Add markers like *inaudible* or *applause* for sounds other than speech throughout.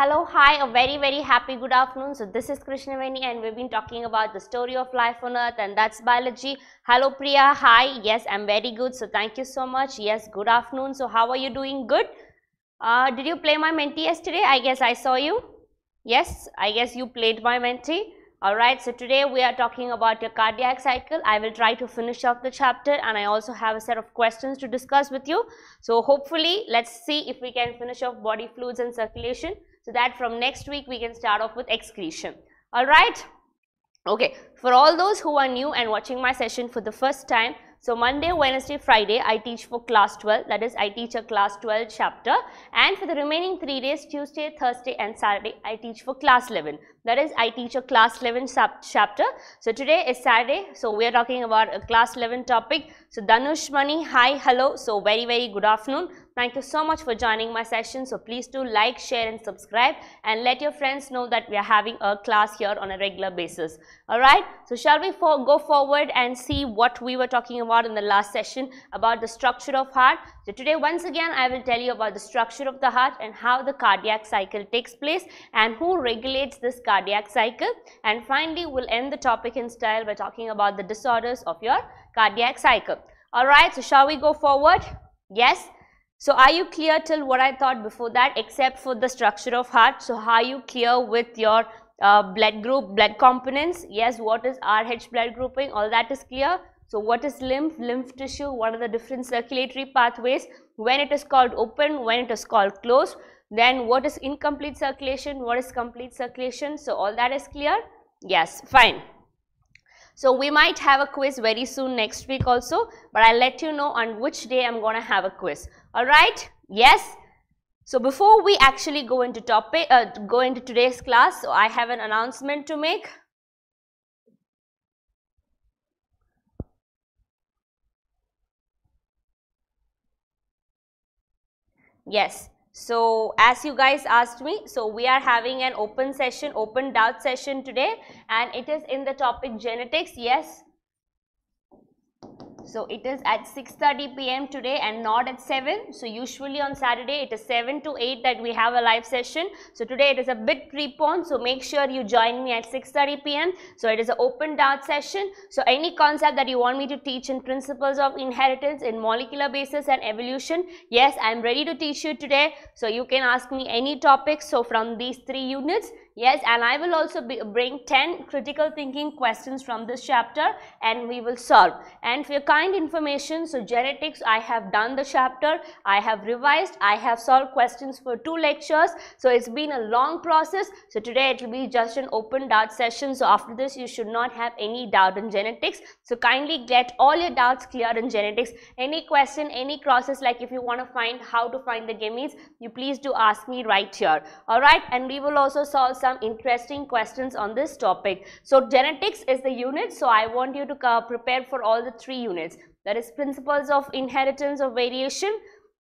Hello, hi, a very, very happy good afternoon. So this is Krishnaveni and we've been talking about the story of life on earth and that's biology. Hello Priya, hi, yes, I'm very good. So thank you so much. Yes, good afternoon. So how are you doing? Good? Uh, did you play my mentee yesterday? I guess I saw you. Yes, I guess you played my mentee. Alright, so today we are talking about your cardiac cycle. I will try to finish off the chapter and I also have a set of questions to discuss with you. So hopefully, let's see if we can finish off body fluids and circulation so that from next week we can start off with excretion. All right. Okay, for all those who are new and watching my session for the first time, so Monday, Wednesday, Friday, I teach for class 12, that is I teach a class 12 chapter and for the remaining 3 days, Tuesday, Thursday and Saturday, I teach for class 11 that is I teach a class 11 chapter. So today is Saturday. So we are talking about a class 11 topic. So Danush Mani, hi, hello. So very, very good afternoon. Thank you so much for joining my session. So please do like, share and subscribe and let your friends know that we are having a class here on a regular basis. Alright, so shall we for go forward and see what we were talking about in the last session about the structure of heart. So today once again I will tell you about the structure of the heart and how the cardiac cycle takes place and who regulates this cardiac cycle. And finally, we'll end the topic in style by talking about the disorders of your cardiac cycle. Alright, so shall we go forward? Yes. So are you clear till what I thought before that except for the structure of heart? So how you clear with your uh, blood group, blood components? Yes, what is RH blood grouping? All that is clear. So what is lymph, lymph tissue? What are the different circulatory pathways? When it is called open, when it is called closed? Then what is incomplete circulation? What is complete circulation? So all that is clear? Yes, fine. So we might have a quiz very soon next week also, but I'll let you know on which day I'm going to have a quiz. All right? Yes? So before we actually go into topic, uh, go into today's class, so I have an announcement to make. Yes. So as you guys asked me, so we are having an open session, open doubt session today and it is in the topic genetics. Yes, so it is at 6.30 p.m. today and not at 7. So usually on Saturday it is 7 to 8 that we have a live session. So today it is a bit preponed So make sure you join me at 6.30 p.m. So it is an open dart session. So any concept that you want me to teach in principles of inheritance in molecular basis and evolution. Yes, I am ready to teach you today. So you can ask me any topic. So from these three units Yes, and I will also be, bring 10 critical thinking questions from this chapter and we will solve. And for your kind information, so genetics, I have done the chapter, I have revised, I have solved questions for two lectures. So it's been a long process. So today it will be just an open doubt session. So after this, you should not have any doubt in genetics. So kindly get all your doubts clear in genetics. Any question, any crosses, like if you want to find how to find the gametes, you please do ask me right here. Alright, and we will also solve some interesting questions on this topic. So genetics is the unit. So I want you to uh, prepare for all the three units. That is principles of inheritance of variation,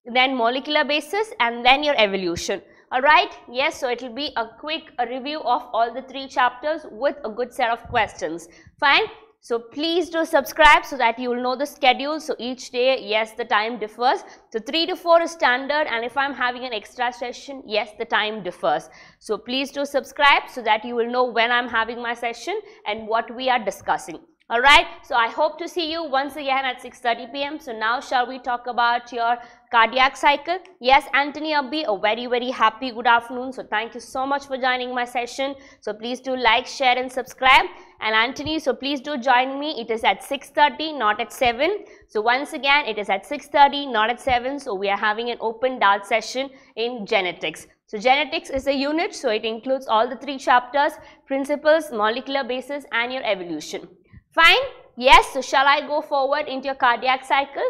then molecular basis and then your evolution. Alright, yes, so it will be a quick a review of all the three chapters with a good set of questions. Fine. So please do subscribe so that you will know the schedule. So each day, yes, the time differs. So 3 to 4 is standard and if I'm having an extra session, yes, the time differs. So please do subscribe so that you will know when I'm having my session and what we are discussing all right so i hope to see you once again at 6:30 p.m so now shall we talk about your cardiac cycle yes anthony Abbi. a very very happy good afternoon so thank you so much for joining my session so please do like share and subscribe and anthony so please do join me it is at 6:30 not at 7 so once again it is at 6:30 not at 7 so we are having an open dart session in genetics so genetics is a unit so it includes all the three chapters principles molecular basis and your evolution Fine? Yes. So, shall I go forward into your cardiac cycle?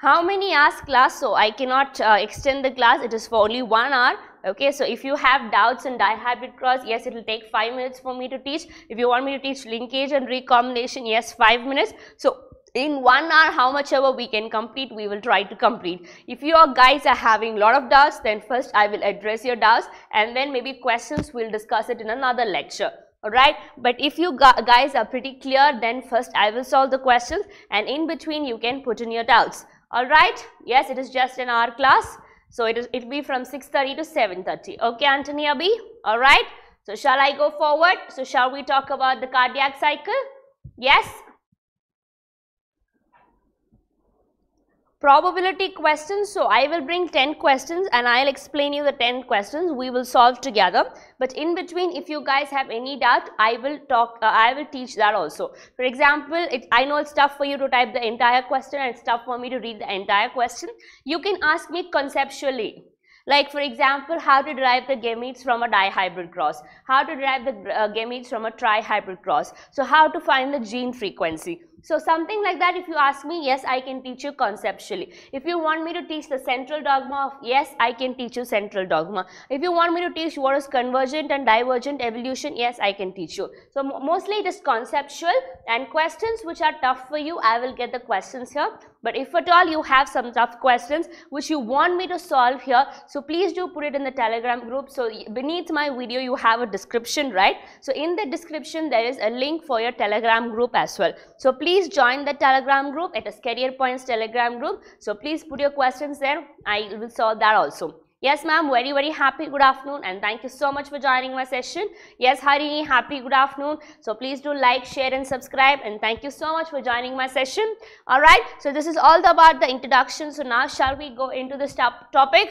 How many hours class? So, I cannot uh, extend the class. It is for only one hour. Okay. So, if you have doubts in dihybrid cross, yes, it will take 5 minutes for me to teach. If you want me to teach linkage and recombination, yes, 5 minutes. So, in one hour how much ever we can complete we will try to complete if your guys are having lot of doubts then first i will address your doubts and then maybe questions we'll discuss it in another lecture alright. But if you guys are pretty clear then first I will solve the questions and in between you can put in your doubts, alright. Yes, it is just an hour class. So it is it will be from 6.30 to 7.30. Okay, Antonia B, alright. So shall I go forward? So shall we talk about the cardiac cycle? Yes. probability questions. So I will bring 10 questions and I'll explain you the 10 questions we will solve together. But in between if you guys have any doubt I will talk uh, I will teach that also. For example it, I know it's tough for you to type the entire question and it's tough for me to read the entire question. You can ask me conceptually. Like for example, how to derive the gametes from a dihybrid cross, how to derive the uh, gametes from a trihybrid cross, so how to find the gene frequency. So something like that if you ask me, yes, I can teach you conceptually. If you want me to teach the central dogma of yes, I can teach you central dogma. If you want me to teach what is convergent and divergent evolution, yes, I can teach you. So mostly it is conceptual and questions which are tough for you, I will get the questions here. But if at all you have some tough questions which you want me to solve here, so please do put it in the telegram group. So beneath my video, you have a description, right? So in the description, there is a link for your telegram group as well. So please Please join the telegram group. It is career points telegram group. So please put your questions there. I will solve that also. Yes, ma'am, very, very happy good afternoon and thank you so much for joining my session. Yes, Harini, happy good afternoon. So please do like, share and subscribe and thank you so much for joining my session. Alright, so this is all about the introduction. So now shall we go into this top topic?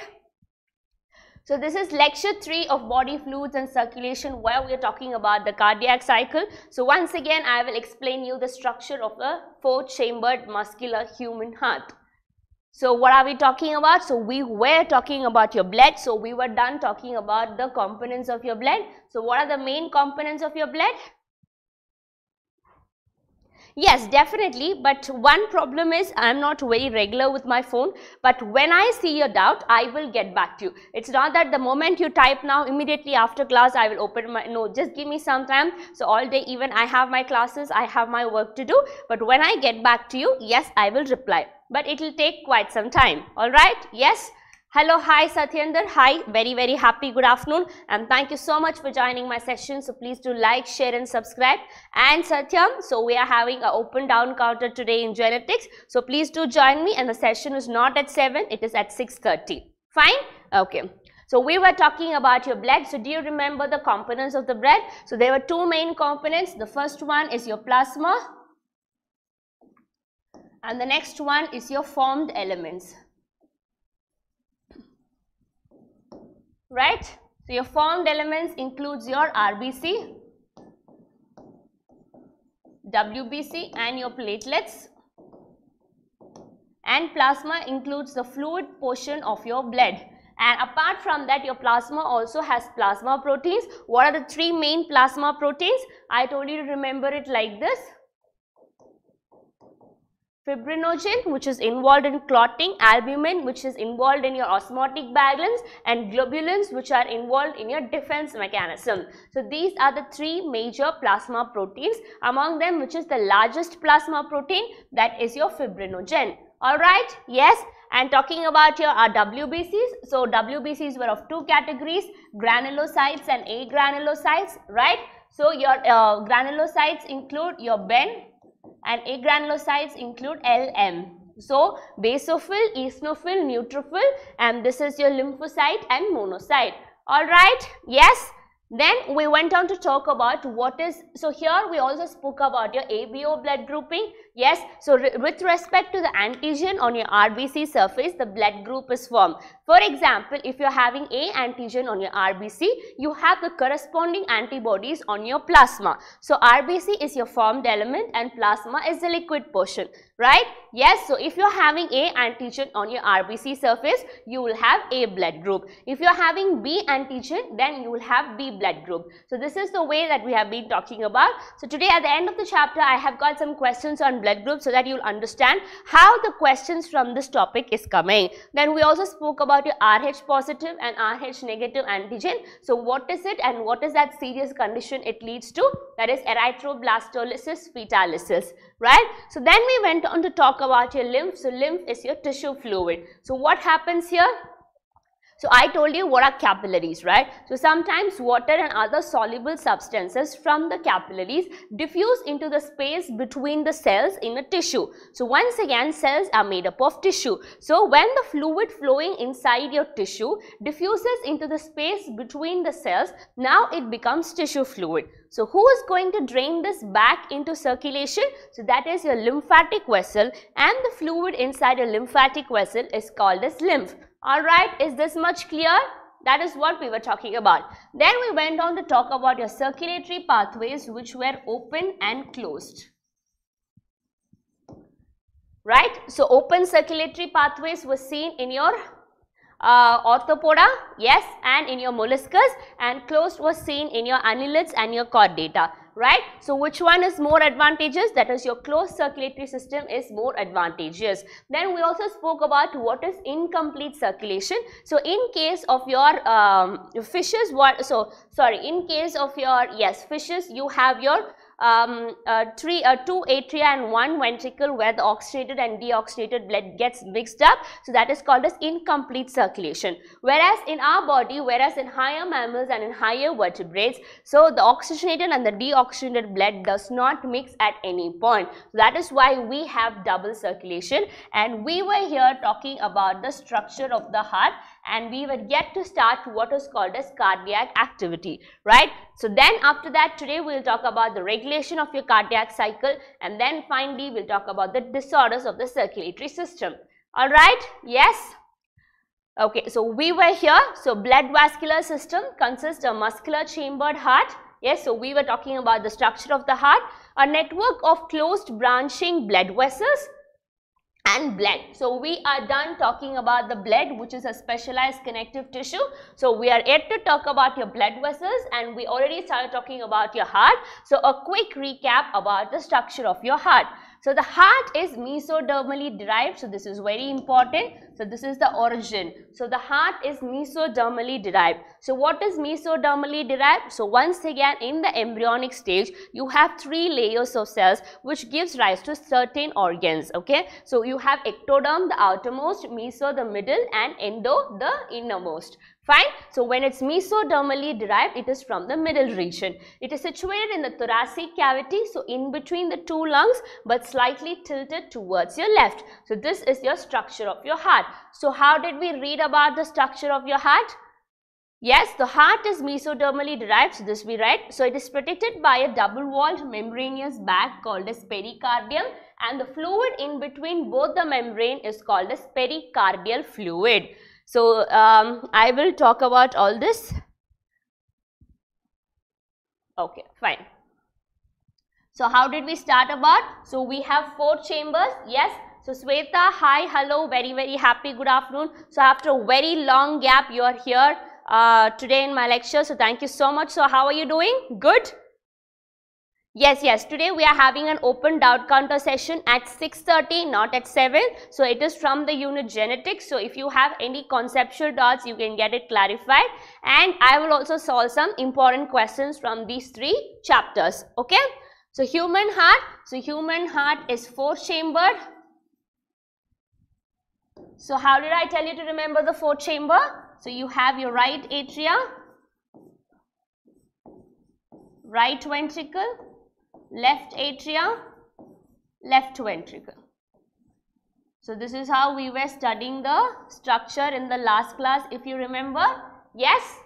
So this is lecture 3 of body fluids and circulation where we are talking about the cardiac cycle. So once again I will explain you the structure of a four chambered muscular human heart. So what are we talking about? So we were talking about your blood. So we were done talking about the components of your blood. So what are the main components of your blood? Yes, definitely. But one problem is I'm not very regular with my phone. But when I see your doubt, I will get back to you. It's not that the moment you type now, immediately after class, I will open my, no, just give me some time. So all day, even I have my classes, I have my work to do. But when I get back to you, yes, I will reply. But it will take quite some time. All right. Yes. Hello, hi Satyendra, hi, very very happy good afternoon and thank you so much for joining my session. So please do like, share and subscribe and Satyam, so we are having an open down counter today in genetics. So please do join me and the session is not at 7, it is at 6.30. Fine? Okay. So we were talking about your blood. So do you remember the components of the blood? So there were two main components. The first one is your plasma and the next one is your formed elements. right? So your formed elements includes your RBC, WBC and your platelets and plasma includes the fluid portion of your blood and apart from that your plasma also has plasma proteins. What are the three main plasma proteins? I told you to remember it like this fibrinogen which is involved in clotting, albumin which is involved in your osmotic balance and globulins which are involved in your defense mechanism. So these are the three major plasma proteins among them which is the largest plasma protein that is your fibrinogen. Alright, yes and talking about your uh, WBCs. So WBCs were of two categories granulocytes and agranulocytes right. So your uh, granulocytes include your Ben and agranulocytes include LM. So basophil, eosinophil, neutrophil and this is your lymphocyte and monocyte. Alright, yes. Then we went on to talk about what is, so here we also spoke about your ABO blood grouping Yes, so re with respect to the antigen on your RBC surface, the blood group is formed. For example, if you're having A antigen on your RBC, you have the corresponding antibodies on your plasma. So RBC is your formed element and plasma is the liquid portion, right? Yes, so if you're having A antigen on your RBC surface, you will have A blood group. If you're having B antigen, then you will have B blood group. So this is the way that we have been talking about. So today at the end of the chapter, I have got some questions on blood blood group so that you'll understand how the questions from this topic is coming. Then we also spoke about your Rh positive and Rh negative antigen. So what is it and what is that serious condition it leads to? That is erythroblastolysis fetalysis, right? So then we went on to talk about your lymph. So lymph is your tissue fluid. So what happens here? So I told you what are capillaries, right? So sometimes water and other soluble substances from the capillaries diffuse into the space between the cells in a tissue. So once again, cells are made up of tissue. So when the fluid flowing inside your tissue diffuses into the space between the cells, now it becomes tissue fluid. So who is going to drain this back into circulation? So that is your lymphatic vessel and the fluid inside a lymphatic vessel is called as lymph. Alright, is this much clear? That is what we were talking about. Then we went on to talk about your circulatory pathways which were open and closed. Right? So, open circulatory pathways were seen in your uh, orthopoda, yes, and in your molluscus and closed was seen in your annelids and your chordata, right? So, which one is more advantageous? That is your closed circulatory system is more advantageous. Then we also spoke about what is incomplete circulation. So, in case of your um, fishes, what, so sorry, in case of your, yes, fishes, you have your um, uh, three, uh, two atria and one ventricle where the oxygenated and deoxygenated blood gets mixed up. So that is called as incomplete circulation. Whereas in our body, whereas in higher mammals and in higher vertebrates, so the oxygenated and the deoxygenated blood does not mix at any point. So that is why we have double circulation and we were here talking about the structure of the heart and we were yet to start what was called as cardiac activity, right? So then after that, today we'll talk about the regulation of your cardiac cycle and then finally we'll talk about the disorders of the circulatory system. All right? Yes? Okay, so we were here. So blood vascular system consists of muscular chambered heart. Yes, so we were talking about the structure of the heart, a network of closed branching blood vessels and blood. So we are done talking about the blood which is a specialized connective tissue. So we are yet to talk about your blood vessels and we already started talking about your heart. So a quick recap about the structure of your heart. So the heart is mesodermally derived. So this is very important. So this is the origin. So the heart is mesodermally derived. So what is mesodermally derived? So once again in the embryonic stage, you have three layers of cells which gives rise to certain organs. Okay. So you have ectoderm, the outermost, meso, the middle and endo, the innermost. Fine. So when it's mesodermally derived, it is from the middle region. It is situated in the thoracic cavity, so in between the two lungs, but slightly tilted towards your left. So this is your structure of your heart. So how did we read about the structure of your heart? Yes, the heart is mesodermally derived, so this we read. So it is protected by a double-walled membranous bag called as pericardium and the fluid in between both the membrane is called as pericardial fluid. So um, I will talk about all this. Okay, fine. So how did we start about? So we have four chambers, yes. So Sweta, hi, hello, very, very happy, good afternoon. So after a very long gap, you are here uh, today in my lecture. So thank you so much. So how are you doing? Good? Yes, yes. Today we are having an open doubt counter session at 6.30, not at 7. So it is from the unit genetics. So if you have any conceptual doubts, you can get it clarified. And I will also solve some important questions from these three chapters. Okay. So human heart. So human heart is four chambered. So how did I tell you to remember the four chamber? So you have your right atria, right ventricle, left atria, left ventricle. So this is how we were studying the structure in the last class if you remember. Yes?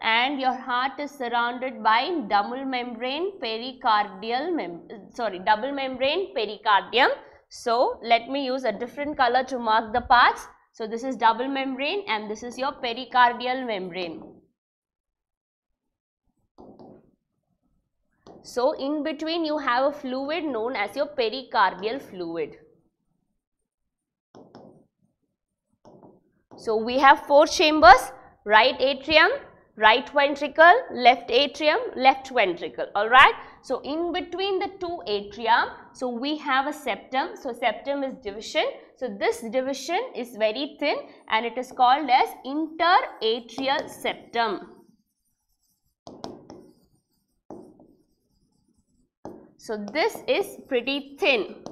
And your heart is surrounded by double membrane pericardial, mem sorry, double membrane pericardium. So let me use a different color to mark the parts. So this is double membrane and this is your pericardial membrane. So in between you have a fluid known as your pericardial fluid. So we have four chambers, right atrium, right ventricle, left atrium, left ventricle, alright. So in between the two atria, so we have a septum, so septum is division. So this division is very thin and it is called as interatrial septum. So this is pretty thin.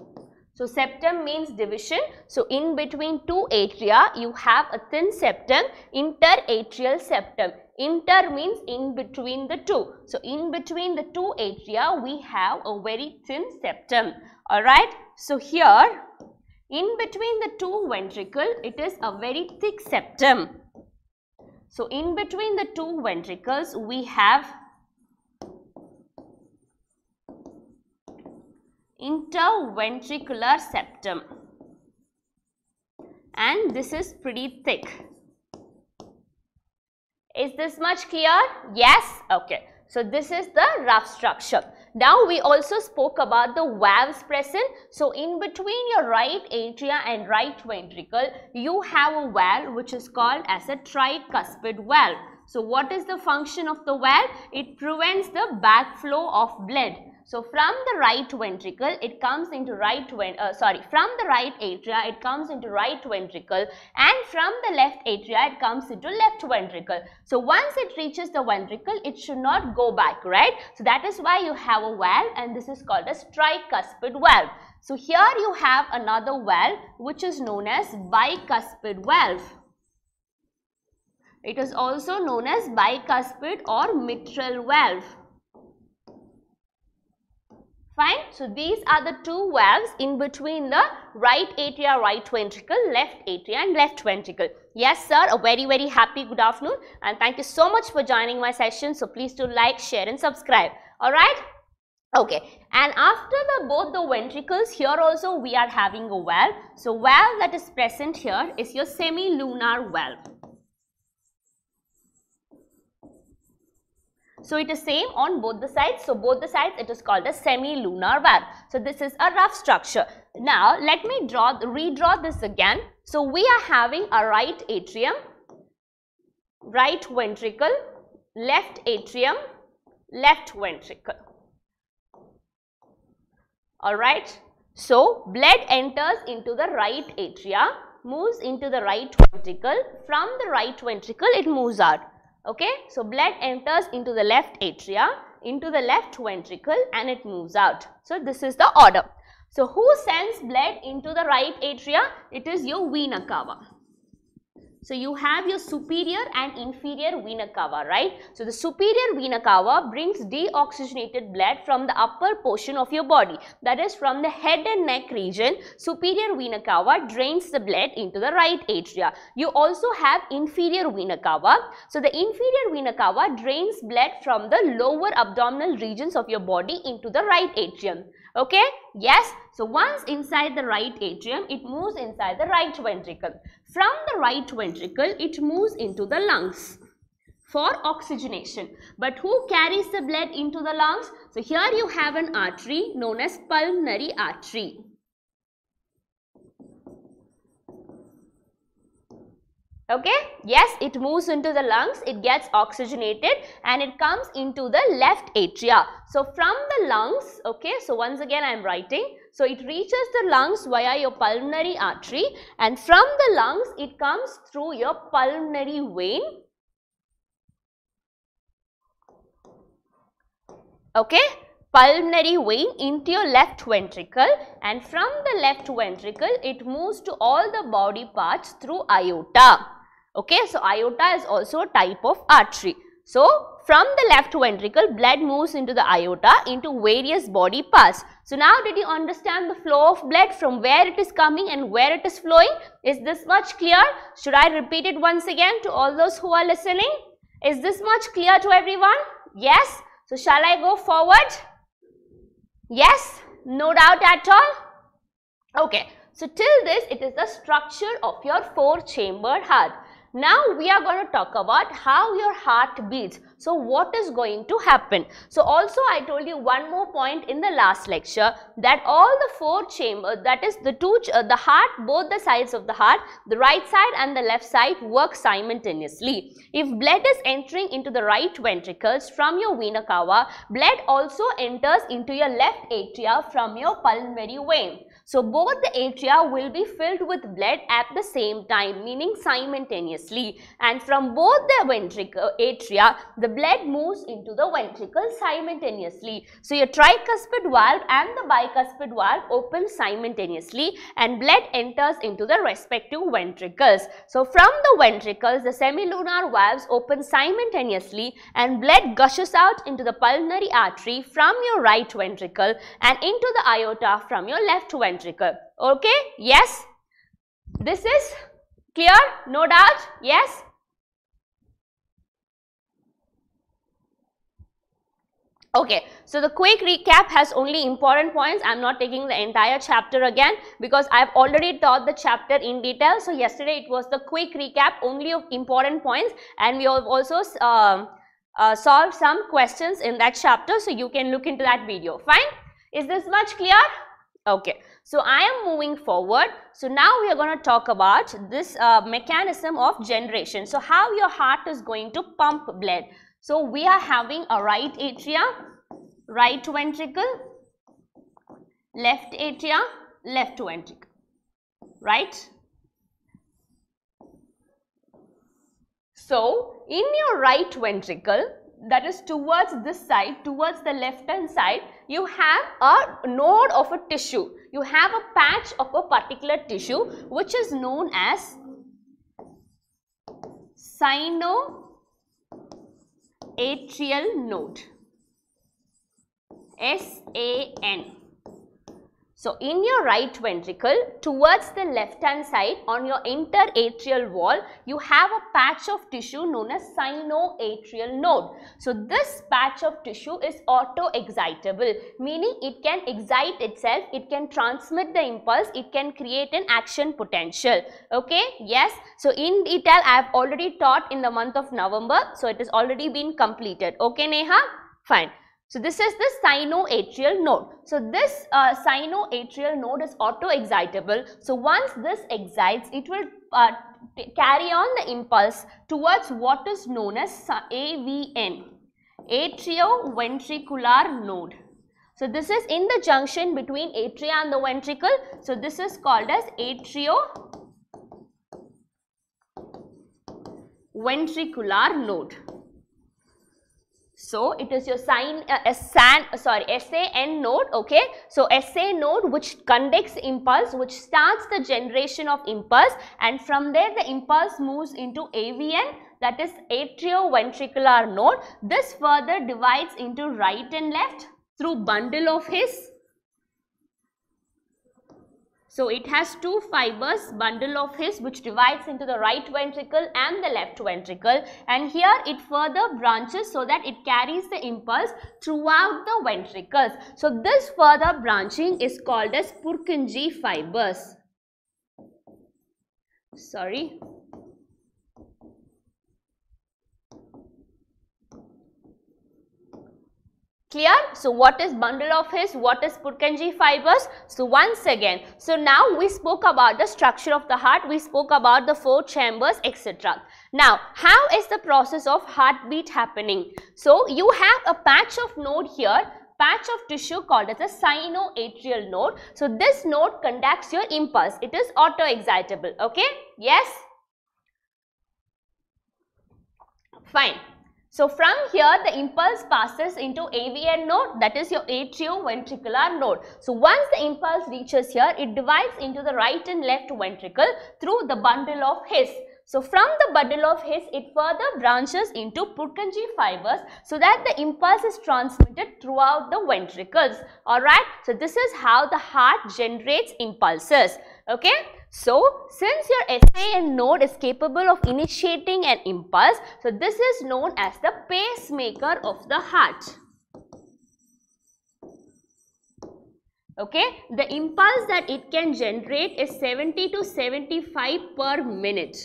So septum means division. So in between two atria, you have a thin septum, interatrial septum. Inter means in between the two. So in between the two atria, we have a very thin septum. Alright. So here, in between the two ventricle, it is a very thick septum. So in between the two ventricles, we have interventricular septum and this is pretty thick. Is this much clear? Yes? Okay. So this is the rough structure. Now we also spoke about the valves present. So in between your right atria and right ventricle, you have a valve which is called as a tricuspid valve. So what is the function of the valve? It prevents the backflow of blood. So from the right ventricle, it comes into right ven uh, sorry, from the right atria, it comes into right ventricle and from the left atria, it comes into left ventricle. So once it reaches the ventricle, it should not go back, right? So that is why you have a valve and this is called as tricuspid valve. So here you have another valve which is known as bicuspid valve. It is also known as bicuspid or mitral valve. Fine. So these are the two valves in between the right atria, right ventricle, left atria and left ventricle. Yes sir, a very very happy good afternoon and thank you so much for joining my session. So please do like, share and subscribe. Alright. Okay, and after the both the ventricles, here also we are having a valve. So valve that is present here is your semilunar valve. So it is same on both the sides. So both the sides it is called a semilunar valve. So this is a rough structure. Now let me draw, redraw this again. So we are having a right atrium, right ventricle, left atrium, left ventricle. Alright. So blood enters into the right atria, moves into the right ventricle. From the right ventricle it moves out. Okay, so blood enters into the left atria, into the left ventricle and it moves out. So this is the order. So who sends blood into the right atria? It is your vena cava. So you have your superior and inferior vena cava, right? So the superior vena cava brings deoxygenated blood from the upper portion of your body. That is from the head and neck region, superior vena cava drains the blood into the right atria. You also have inferior vena cava. So the inferior vena cava drains blood from the lower abdominal regions of your body into the right atrium. Okay? Yes? So once inside the right atrium, it moves inside the right ventricle. From the right ventricle, it moves into the lungs for oxygenation. But who carries the blood into the lungs? So here you have an artery known as pulmonary artery. Okay, yes, it moves into the lungs, it gets oxygenated and it comes into the left atria. So from the lungs, okay, so once again I am writing so it reaches the lungs via your pulmonary artery and from the lungs it comes through your pulmonary vein. Okay, pulmonary vein into your left ventricle and from the left ventricle it moves to all the body parts through iota. Okay, so iota is also a type of artery. So, from the left ventricle, blood moves into the iota into various body parts. So now did you understand the flow of blood from where it is coming and where it is flowing? Is this much clear? Should I repeat it once again to all those who are listening? Is this much clear to everyone? Yes. So shall I go forward? Yes. No doubt at all. Okay. So till this, it is the structure of your four chambered heart. Now we are going to talk about how your heart beats. So what is going to happen? So also I told you one more point in the last lecture that all the four chambers that is the two uh, the heart both the sides of the heart the right side and the left side work simultaneously. If blood is entering into the right ventricles from your vena cava blood also enters into your left atria from your pulmonary vein. So both the atria will be filled with blood at the same time meaning simultaneously and from both the ventricle uh, atria the blood moves into the ventricle simultaneously. So your tricuspid valve and the bicuspid valve open simultaneously and blood enters into the respective ventricles. So from the ventricles the semilunar valves open simultaneously and blood gushes out into the pulmonary artery from your right ventricle and into the aorta from your left ventricle ventricle. Okay, yes. This is clear, no doubt, yes. Okay, so the quick recap has only important points. I'm not taking the entire chapter again because I've already taught the chapter in detail. So yesterday it was the quick recap only of important points and we have also uh, uh, solved some questions in that chapter. So you can look into that video. Fine. Is this much clear? Okay, so I am moving forward. So now we are going to talk about this uh, mechanism of generation. So how your heart is going to pump blood. So we are having a right atria, right ventricle, left atria, left ventricle, right? So in your right ventricle, that is towards this side, towards the left hand side, you have a node of a tissue. You have a patch of a particular tissue which is known as sinoatrial node. S-A-N so in your right ventricle towards the left hand side on your interatrial wall you have a patch of tissue known as sinoatrial node. So this patch of tissue is autoexcitable meaning it can excite itself, it can transmit the impulse, it can create an action potential. Okay, yes. So in detail I have already taught in the month of November so it has already been completed. Okay Neha? Fine. So this is the sinoatrial node. So this uh, sinoatrial node is autoexcitable. So once this excites, it will uh, carry on the impulse towards what is known as AVN, atrioventricular node. So this is in the junction between atria and the ventricle. So this is called as atrioventricular node. So it is your sign uh, SAN sorry SAN node okay so SA node which conducts impulse which starts the generation of impulse and from there the impulse moves into AVN that is atrioventricular node this further divides into right and left through bundle of His so it has two fibers bundle of his which divides into the right ventricle and the left ventricle and here it further branches so that it carries the impulse throughout the ventricles. So this further branching is called as Purkinje fibers. Sorry, Clear? So what is bundle of his? What is Purkinje fibers? So once again, so now we spoke about the structure of the heart. We spoke about the four chambers, etc. Now, how is the process of heartbeat happening? So you have a patch of node here patch of tissue called as a sinoatrial node. So this node conducts your impulse. It is auto-excitable. Okay? Yes? Fine. So from here the impulse passes into AVN node that is your atrioventricular node. So once the impulse reaches here it divides into the right and left ventricle through the bundle of His. So from the bundle of His it further branches into Purkinje fibers so that the impulse is transmitted throughout the ventricles. Alright. So this is how the heart generates impulses. Okay. So since your SAN node is capable of initiating an impulse, so this is known as the pacemaker of the heart. okay the impulse that it can generate is 70 to 75 per minute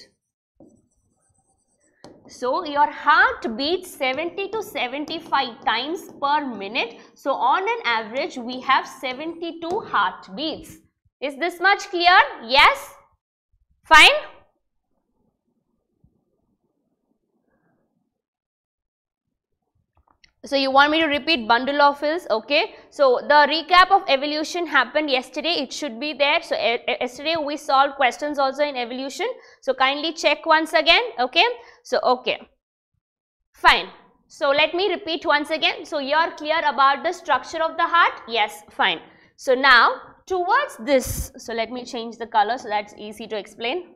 so your heart beats 70 to 75 times per minute so on an average we have 72 heartbeats is this much clear? Yes? Fine? So you want me to repeat bundle of hills, okay. So the recap of evolution happened yesterday, it should be there. So yesterday we solved questions also in evolution. So kindly check once again, okay. So okay, fine. So let me repeat once again. So you are clear about the structure of the heart? Yes, fine. So now towards this, so let me change the color so that's easy to explain.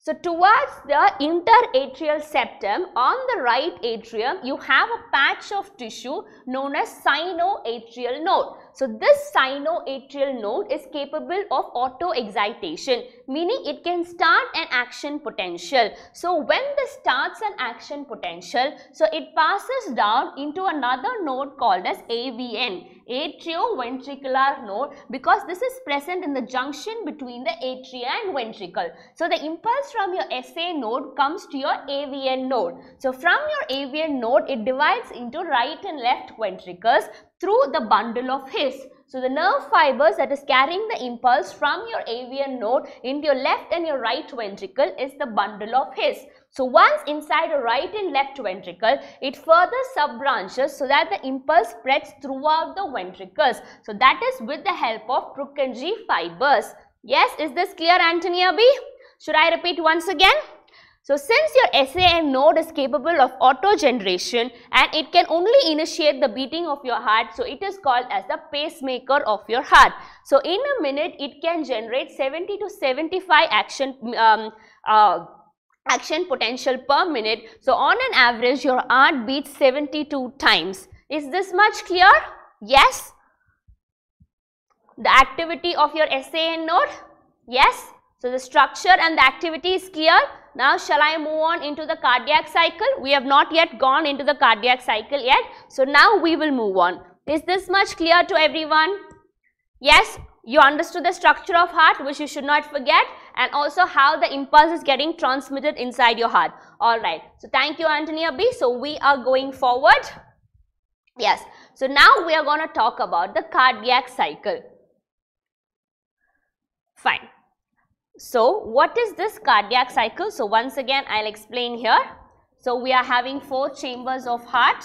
So towards the interatrial septum on the right atrium you have a patch of tissue known as sinoatrial node. So this sinoatrial node is capable of auto-excitation, meaning it can start an action potential. So when this starts an action potential, so it passes down into another node called as AVN, atrioventricular node because this is present in the junction between the atria and ventricle. So the impulse from your SA node comes to your AVN node. So from your AVN node, it divides into right and left ventricles through the bundle of his. So the nerve fibers that is carrying the impulse from your avian node into your left and your right ventricle is the bundle of His. So once inside your right and left ventricle, it further sub-branches so that the impulse spreads throughout the ventricles. So that is with the help of Purkinje fibers. Yes, is this clear Antonia B? Should I repeat once again? So since your SA node is capable of auto generation and it can only initiate the beating of your heart, so it is called as the pacemaker of your heart. So in a minute, it can generate 70 to 75 action um, uh, action potential per minute. So on an average, your heart beats 72 times. Is this much clear? Yes. The activity of your SAN node? Yes. So the structure and the activity is clear. Now shall I move on into the cardiac cycle? We have not yet gone into the cardiac cycle yet. So now we will move on. Is this much clear to everyone? Yes, you understood the structure of heart which you should not forget and also how the impulse is getting transmitted inside your heart. Alright, so thank you Antonia B. So we are going forward. Yes, so now we are going to talk about the cardiac cycle. Fine. So what is this cardiac cycle? So once again, I'll explain here. So we are having four chambers of heart.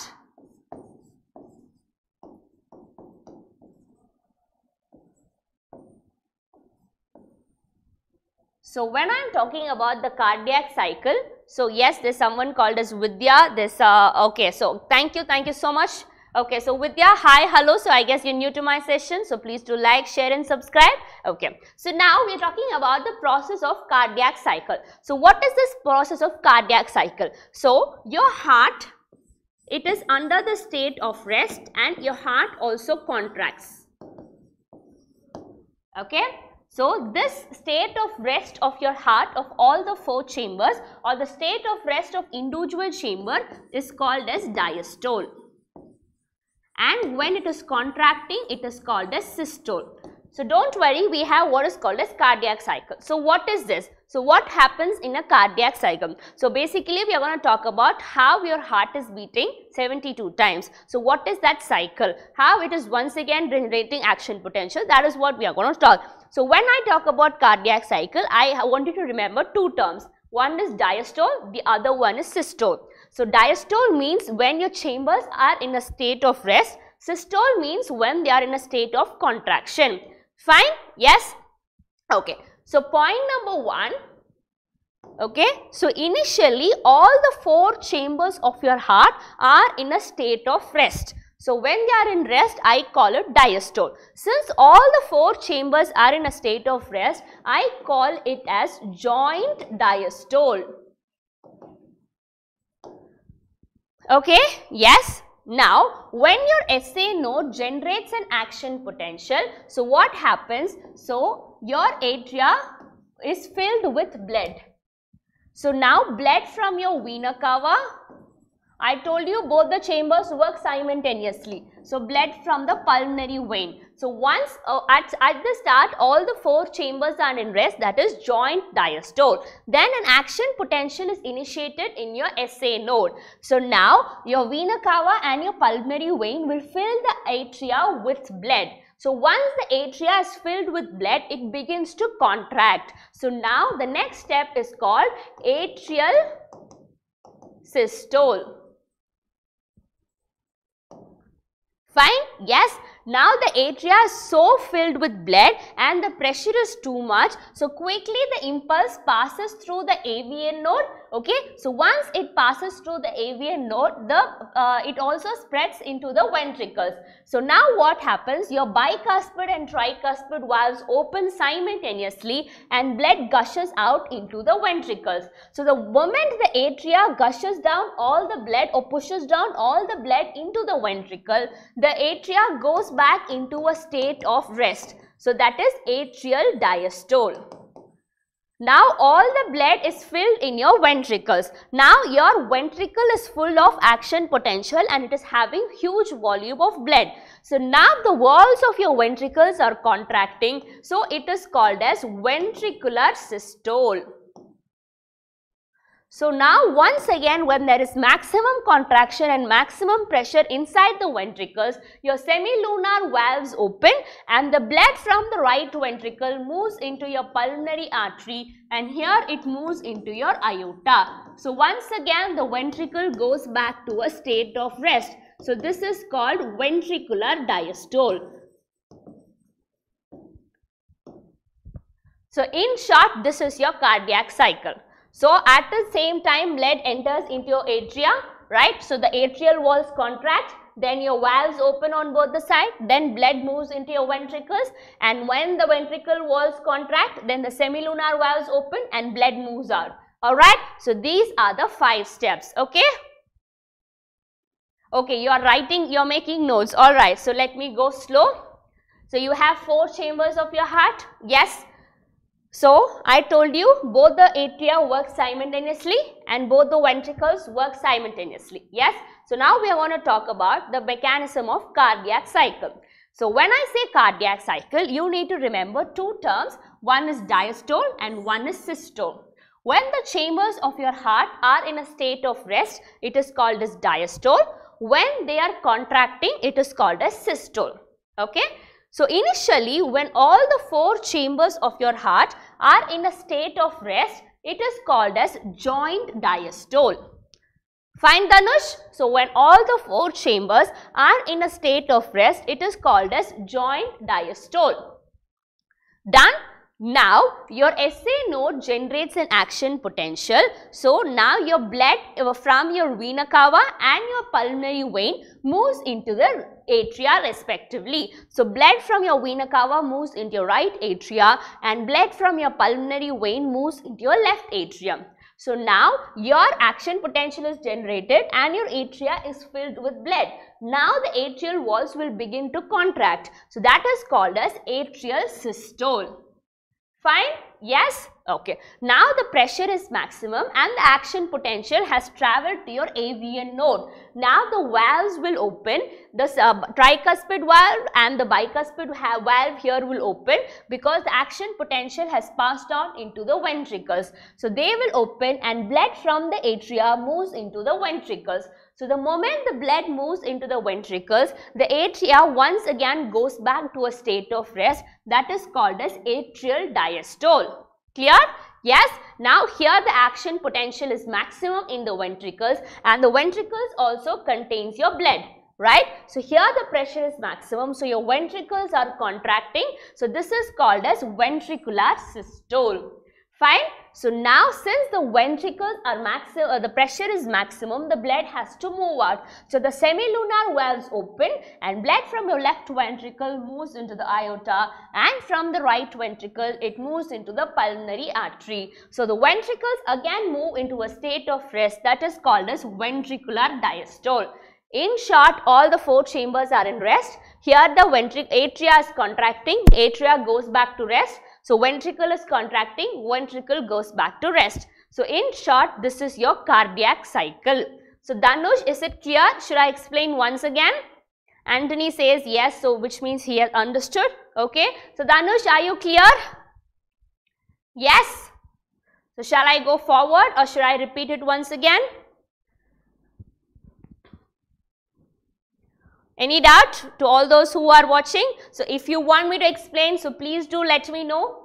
So when I'm talking about the cardiac cycle, so yes, there's someone called as Vidya. This, uh, okay. So thank you, thank you so much. Okay, so Vidya, hi, hello. So I guess you're new to my session. So please do like, share and subscribe. Okay, so now we're talking about the process of cardiac cycle. So what is this process of cardiac cycle? So your heart, it is under the state of rest and your heart also contracts. Okay, so this state of rest of your heart of all the four chambers or the state of rest of individual chamber is called as diastole and when it is contracting it is called as systole. So don't worry we have what is called as cardiac cycle. So what is this? So what happens in a cardiac cycle? So basically we are going to talk about how your heart is beating 72 times. So what is that cycle? How it is once again generating action potential that is what we are going to talk. So when I talk about cardiac cycle I want you to remember two terms. One is diastole the other one is systole. So diastole means when your chambers are in a state of rest. Systole means when they are in a state of contraction. Fine? Yes? Okay. So point number one. Okay. So initially all the four chambers of your heart are in a state of rest. So when they are in rest, I call it diastole. Since all the four chambers are in a state of rest, I call it as joint diastole. Okay, yes. Now, when your SA node generates an action potential, so what happens? So, your atria is filled with blood. So, now blood from your vena cava I told you both the chambers work simultaneously. So blood from the pulmonary vein. So once uh, at, at the start all the four chambers are in rest that is joint diastole. Then an action potential is initiated in your SA node. So now your vena cava and your pulmonary vein will fill the atria with blood. So once the atria is filled with blood, it begins to contract. So now the next step is called atrial systole. Fine? Yes. Now the atria is so filled with blood and the pressure is too much. So quickly the impulse passes through the AVN node. Okay. So once it passes through the AVN node, the uh, it also spreads into the ventricles. So now what happens? Your bicuspid and tricuspid valves open simultaneously and blood gushes out into the ventricles. So the moment the atria gushes down all the blood or pushes down all the blood into the ventricle, the atria goes back into a state of rest. So that is atrial diastole. Now all the blood is filled in your ventricles. Now your ventricle is full of action potential and it is having huge volume of blood. So now the walls of your ventricles are contracting. So it is called as ventricular systole. So now once again when there is maximum contraction and maximum pressure inside the ventricles, your semilunar valves open and the blood from the right ventricle moves into your pulmonary artery and here it moves into your aorta. So once again the ventricle goes back to a state of rest. So this is called ventricular diastole. So in short this is your cardiac cycle. So at the same time blood enters into your atria, right? So the atrial walls contract, then your valves open on both the sides. then blood moves into your ventricles and when the ventricle walls contract, then the semilunar valves open and blood moves out. Alright, so these are the five steps, okay? Okay, you are writing, you are making notes. Alright, so let me go slow. So you have four chambers of your heart, yes? So I told you both the atria work simultaneously and both the ventricles work simultaneously. Yes. So now we are going to talk about the mechanism of cardiac cycle. So when I say cardiac cycle, you need to remember two terms. One is diastole and one is systole. When the chambers of your heart are in a state of rest, it is called as diastole. When they are contracting, it is called as systole. Okay. So initially when all the four chambers of your heart are in a state of rest, it is called as joint diastole. Fine Danush? So when all the four chambers are in a state of rest, it is called as joint diastole. Done? Now your SA node generates an action potential. So now your blood from your vena cava and your pulmonary vein moves into the atria respectively. So blood from your vena cava moves into your right atria and blood from your pulmonary vein moves into your left atrium. So now your action potential is generated and your atria is filled with blood. Now the atrial walls will begin to contract. So that is called as atrial systole. Fine. Yes? Okay. Now the pressure is maximum and the action potential has traveled to your AVN node. Now the valves will open. The uh, tricuspid valve and the bicuspid valve here will open because the action potential has passed on into the ventricles. So they will open and blood from the atria moves into the ventricles. So the moment the blood moves into the ventricles, the atria once again goes back to a state of rest that is called as atrial diastole. Clear? Yes, now here the action potential is maximum in the ventricles and the ventricles also contains your blood right? So here the pressure is maximum. So your ventricles are contracting. So this is called as ventricular systole. Fine. So now since the ventricles are max, uh, the pressure is maximum, the blood has to move out. So the semilunar valves open and blood from your left ventricle moves into the aorta and from the right ventricle it moves into the pulmonary artery. So the ventricles again move into a state of rest that is called as ventricular diastole. In short, all the four chambers are in rest. Here the ventric atria is contracting, atria goes back to rest so ventricle is contracting, ventricle goes back to rest. So in short, this is your cardiac cycle. So Danush, is it clear? Should I explain once again? Anthony says yes, so which means he has understood. Okay. So Danush, are you clear? Yes. So shall I go forward or should I repeat it once again? Any doubt to all those who are watching? So if you want me to explain, so please do let me know.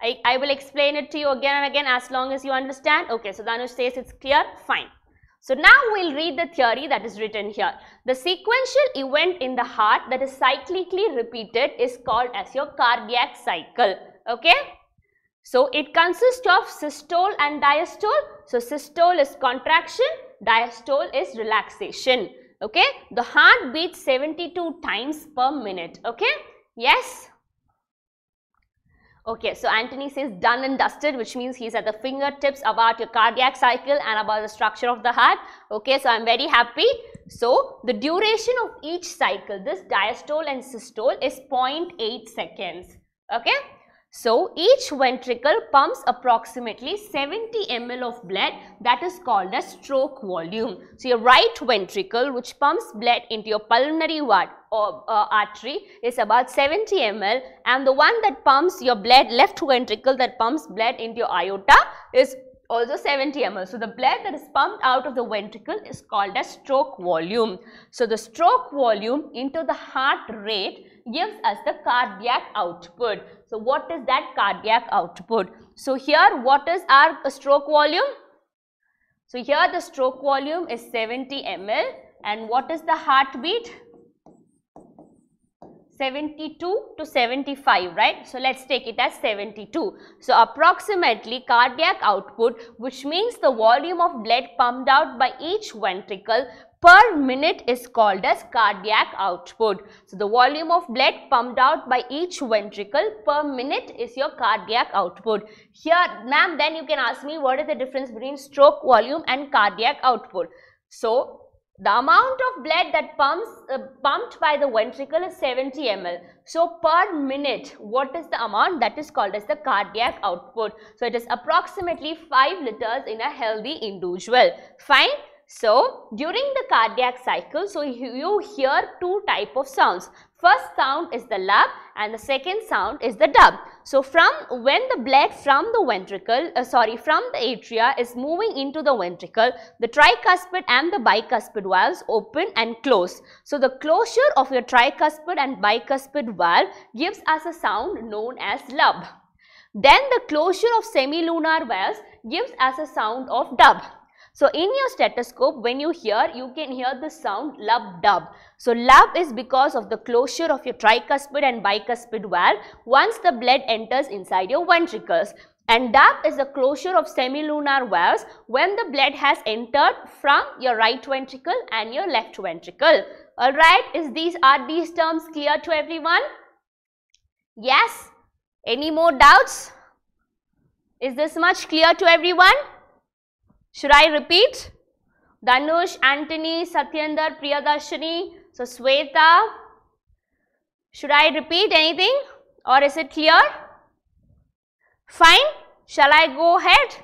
I, I will explain it to you again and again as long as you understand. Okay, so Danush says it's clear, fine. So now we'll read the theory that is written here. The sequential event in the heart that is cyclically repeated is called as your cardiac cycle. Okay. So it consists of systole and diastole. So systole is contraction, diastole is relaxation okay the heart beats 72 times per minute okay yes Okay, so Anthony says done and dusted, which means he's at the fingertips about your cardiac cycle and about the structure of the heart. Okay, so I'm very happy. So, the duration of each cycle, this diastole and systole is 0.8 seconds. Okay, so each ventricle pumps approximately 70 ml of blood that is called a stroke volume. So your right ventricle which pumps blood into your pulmonary uh, uh, artery is about 70 ml and the one that pumps your blood left ventricle that pumps blood into your aorta is also 70 ml. So the blood that is pumped out of the ventricle is called as stroke volume. So the stroke volume into the heart rate gives us the cardiac output. So what is that cardiac output? So here what is our stroke volume? So here the stroke volume is 70 ml and what is the heartbeat? 72 to 75 right so let's take it as 72 so approximately cardiac output which means the volume of blood pumped out by each ventricle per minute is called as cardiac output. So, the volume of blood pumped out by each ventricle per minute is your cardiac output. Here, ma'am, then you can ask me what is the difference between stroke volume and cardiac output. So, the amount of blood that pumps uh, pumped by the ventricle is 70 ml. So per minute, what is the amount that is called as the cardiac output? So it is approximately 5 liters in a healthy individual. Fine. So during the cardiac cycle, so you hear two type of sounds. First sound is the lap and the second sound is the dub. So from when the blood from the ventricle, uh, sorry, from the atria is moving into the ventricle, the tricuspid and the bicuspid valves open and close. So the closure of your tricuspid and bicuspid valve gives us a sound known as lub. Then the closure of semilunar valves gives us a sound of dub. So in your stethoscope, when you hear, you can hear the sound lub dub. So lub is because of the closure of your tricuspid and bicuspid valve once the blood enters inside your ventricles. And dub is the closure of semilunar valves when the blood has entered from your right ventricle and your left ventricle. Alright, is these are these terms clear to everyone? Yes? Any more doubts? Is this much clear to everyone? Should I repeat? Danush, Antony, Satyendar, Priyadarshini, so Sweta. Should I repeat anything or is it clear? Fine. Shall I go ahead?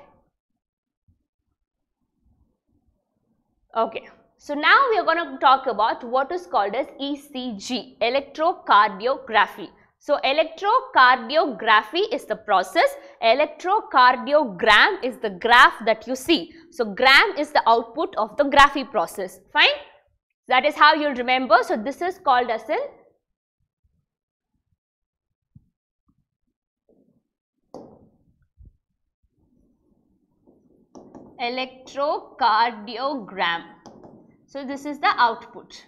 Okay. So now we are going to talk about what is called as ECG, electrocardiography. So electrocardiography is the process. Electrocardiogram is the graph that you see. So gram is the output of the graphy process. Fine. That is how you'll remember. So this is called as an electrocardiogram. So this is the output.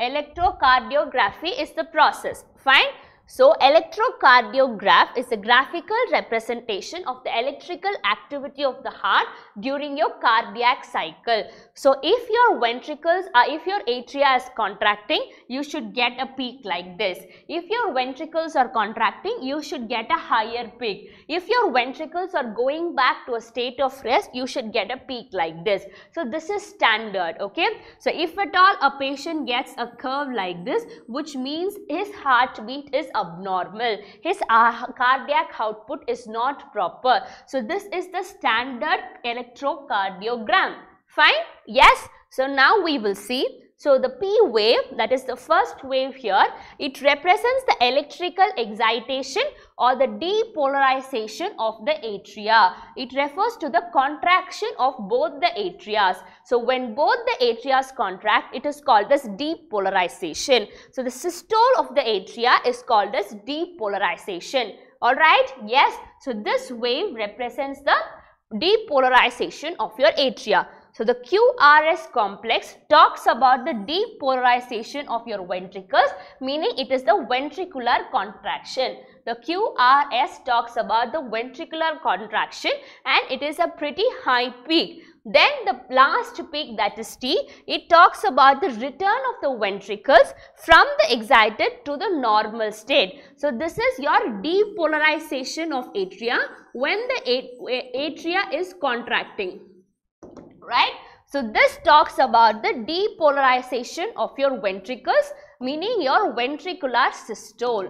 Electrocardiography is the process. Fine. So electrocardiograph is a graphical representation of the electrical activity of the heart during your cardiac cycle. So if your ventricles are, if your atria is contracting, you should get a peak like this. If your ventricles are contracting, you should get a higher peak. If your ventricles are going back to a state of rest, you should get a peak like this. So this is standard, okay? So if at all a patient gets a curve like this, which means his heartbeat is abnormal. His ah, cardiac output is not proper. So this is the standard electrocardiogram. Fine? Yes. So now we will see so the P wave that is the first wave here it represents the electrical excitation or the depolarization of the atria. It refers to the contraction of both the atrias. So when both the atrias contract it is called as depolarization. So the systole of the atria is called as depolarization. Alright, yes. So this wave represents the depolarization of your atria. So the QRS complex talks about the depolarization of your ventricles, meaning it is the ventricular contraction. The QRS talks about the ventricular contraction and it is a pretty high peak. Then the last peak that is T, it talks about the return of the ventricles from the excited to the normal state. So this is your depolarization of atria when the atria is contracting right? So this talks about the depolarization of your ventricles, meaning your ventricular systole.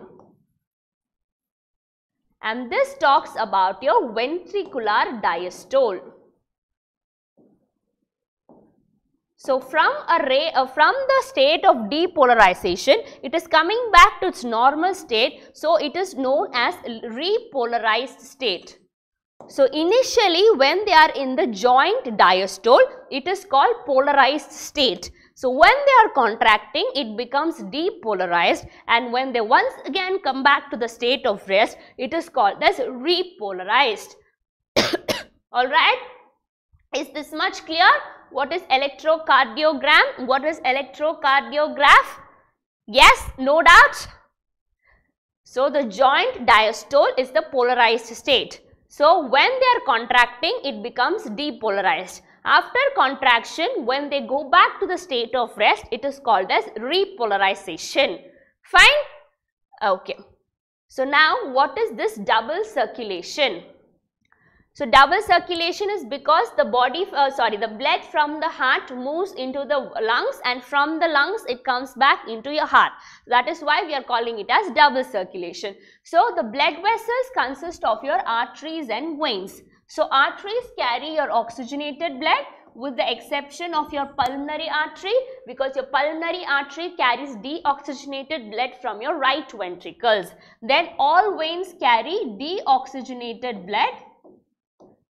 And this talks about your ventricular diastole. So from a ray, uh, from the state of depolarization, it is coming back to its normal state. So it is known as repolarized state. So initially when they are in the joint diastole, it is called polarized state. So when they are contracting, it becomes depolarized and when they once again come back to the state of rest, it is called as repolarized. *coughs* Alright? Is this much clear? What is electrocardiogram? What is electrocardiograph? Yes, no doubt. So the joint diastole is the polarized state. So when they are contracting, it becomes depolarized. After contraction, when they go back to the state of rest, it is called as repolarization. Fine? Okay. So now what is this double circulation? So double circulation is because the body, uh, sorry, the blood from the heart moves into the lungs and from the lungs it comes back into your heart. That is why we are calling it as double circulation. So the blood vessels consist of your arteries and veins. So arteries carry your oxygenated blood with the exception of your pulmonary artery because your pulmonary artery carries deoxygenated blood from your right ventricles. Then all veins carry deoxygenated blood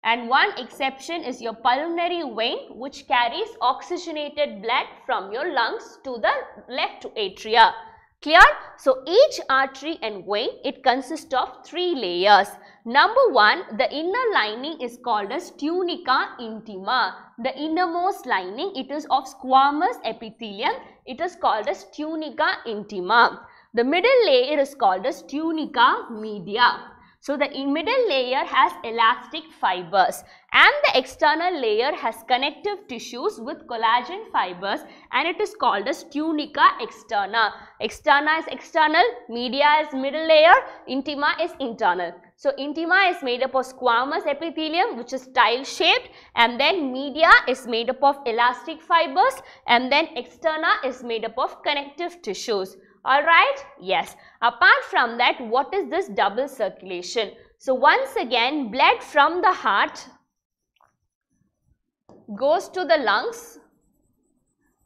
and one exception is your pulmonary vein which carries oxygenated blood from your lungs to the left atria. Clear? So each artery and vein, it consists of three layers. Number one, the inner lining is called as tunica intima. The innermost lining, it is of squamous epithelium. It is called as tunica intima. The middle layer is called as tunica media. So the middle layer has elastic fibers and the external layer has connective tissues with collagen fibers and it is called as tunica externa. Externa is external, media is middle layer, intima is internal. So intima is made up of squamous epithelium which is tile shaped and then media is made up of elastic fibers and then externa is made up of connective tissues. Alright? Yes. Apart from that, what is this double circulation? So once again, blood from the heart goes to the lungs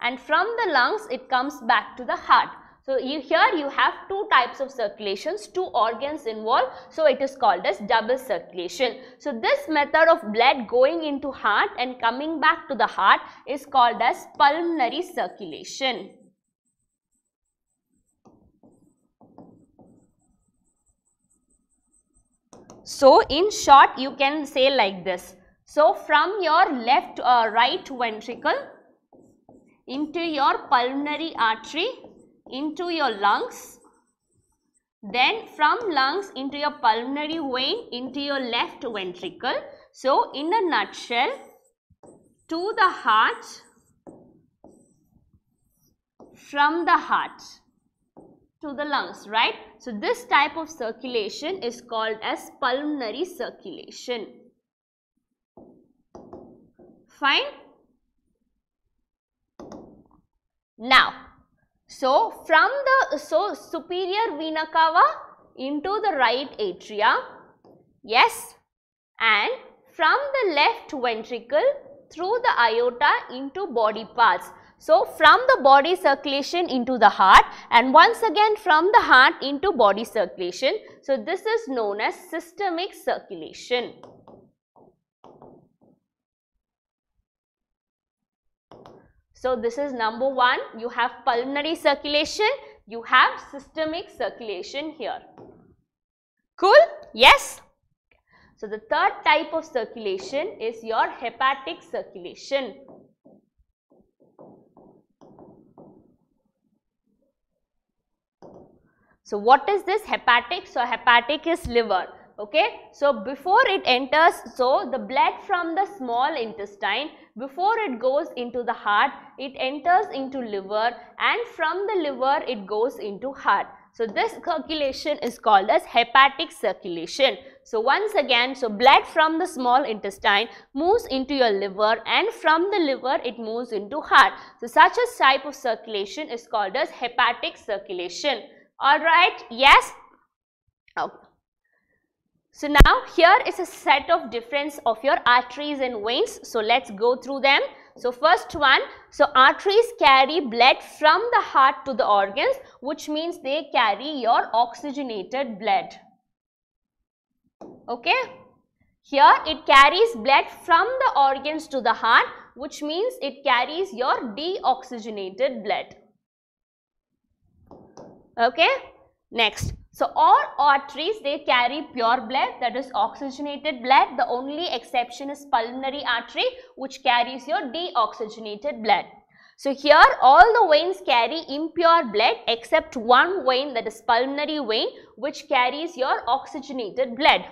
and from the lungs it comes back to the heart. So you, here you have two types of circulations, two organs involved. So it is called as double circulation. So this method of blood going into heart and coming back to the heart is called as pulmonary circulation. So in short you can say like this. So from your left uh, right ventricle into your pulmonary artery into your lungs then from lungs into your pulmonary vein into your left ventricle. So in a nutshell to the heart from the heart to the lungs, right? So this type of circulation is called as pulmonary circulation. Fine? Now, so from the so superior vena cava into the right atria, yes, and from the left ventricle through the iota into body parts. So from the body circulation into the heart and once again from the heart into body circulation. So this is known as systemic circulation. So this is number one, you have pulmonary circulation, you have systemic circulation here. Cool? Yes? So the third type of circulation is your hepatic circulation. So what is this hepatic? So hepatic is liver. Okay. So before it enters, so the blood from the small intestine, before it goes into the heart, it enters into liver and from the liver it goes into heart. So this circulation is called as hepatic circulation. So once again, so blood from the small intestine moves into your liver and from the liver it moves into heart. So such a type of circulation is called as hepatic circulation. Alright, yes. Oh. So now here is a set of difference of your arteries and veins. So let's go through them. So first one, so arteries carry blood from the heart to the organs which means they carry your oxygenated blood. Okay. Here it carries blood from the organs to the heart which means it carries your deoxygenated blood. Okay. Next. So all arteries they carry pure blood that is oxygenated blood. The only exception is pulmonary artery which carries your deoxygenated blood. So here all the veins carry impure blood except one vein that is pulmonary vein which carries your oxygenated blood.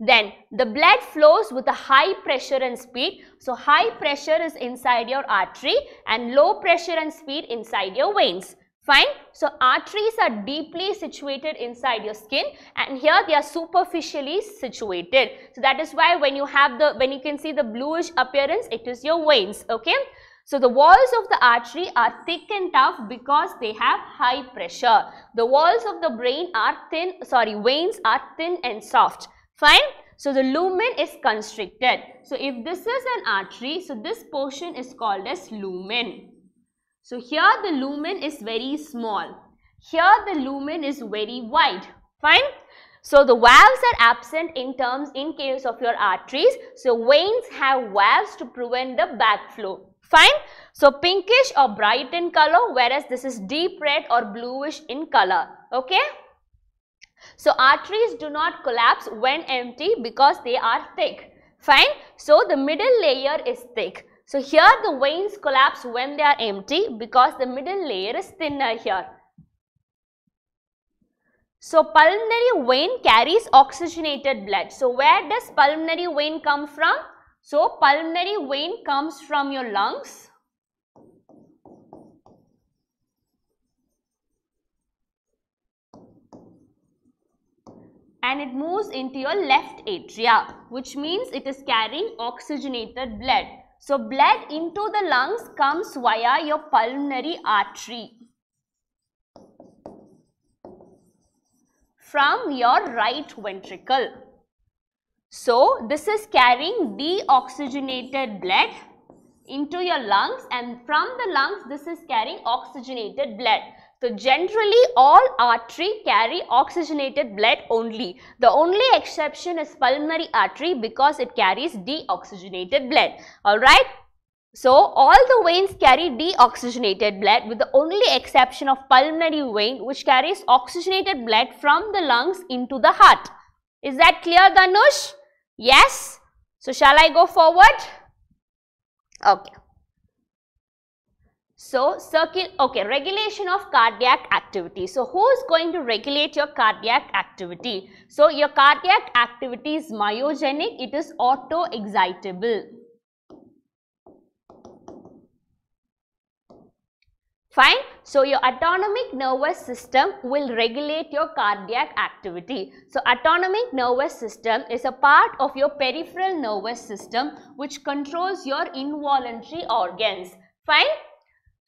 Then the blood flows with a high pressure and speed. So high pressure is inside your artery and low pressure and speed inside your veins. Fine. So arteries are deeply situated inside your skin and here they are superficially situated. So that is why when you have the, when you can see the bluish appearance, it is your veins. Okay. So the walls of the artery are thick and tough because they have high pressure. The walls of the brain are thin, sorry, veins are thin and soft. Fine. So the lumen is constricted. So if this is an artery, so this portion is called as lumen. So here the lumen is very small. Here the lumen is very wide. Fine. So the valves are absent in terms in case of your arteries. So veins have valves to prevent the backflow. Fine. So pinkish or bright in color whereas this is deep red or bluish in color. Okay. So arteries do not collapse when empty because they are thick. Fine. So the middle layer is thick. So here the veins collapse when they are empty because the middle layer is thinner here. So pulmonary vein carries oxygenated blood. So where does pulmonary vein come from? So pulmonary vein comes from your lungs. and it moves into your left atria which means it is carrying oxygenated blood. So blood into the lungs comes via your pulmonary artery. From your right ventricle. So this is carrying deoxygenated blood into your lungs and from the lungs this is carrying oxygenated blood. So generally all artery carry oxygenated blood only. The only exception is pulmonary artery because it carries deoxygenated blood. Alright. So all the veins carry deoxygenated blood with the only exception of pulmonary vein which carries oxygenated blood from the lungs into the heart. Is that clear Dhanush? Yes. So shall I go forward? Okay. So circuit, okay, regulation of cardiac activity. So who is going to regulate your cardiac activity? So your cardiac activity is myogenic, it is auto-excitable. Fine. So your autonomic nervous system will regulate your cardiac activity. So autonomic nervous system is a part of your peripheral nervous system which controls your involuntary organs. Fine.